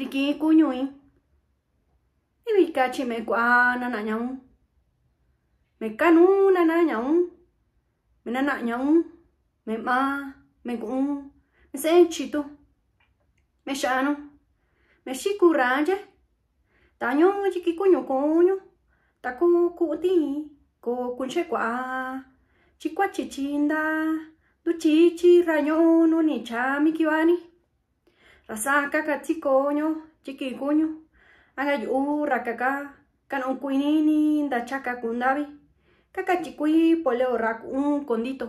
yiki kuñui niikachi mekua nana ñaun mi kanuu nana ñaun mnana ñaun meman me kuun mxeen chitu mexaanu mexiku ranche tañu hiki kuñu kuño takuu kutii koo kuhe kuaa chikuachi chindaa ntuchichi rañou nunichaa mikiyani Asa caca chico oño chiqui kunyo, haga yurra kaka canon cuinini da chaca kundabi, kaka chiqui poleo rac un condito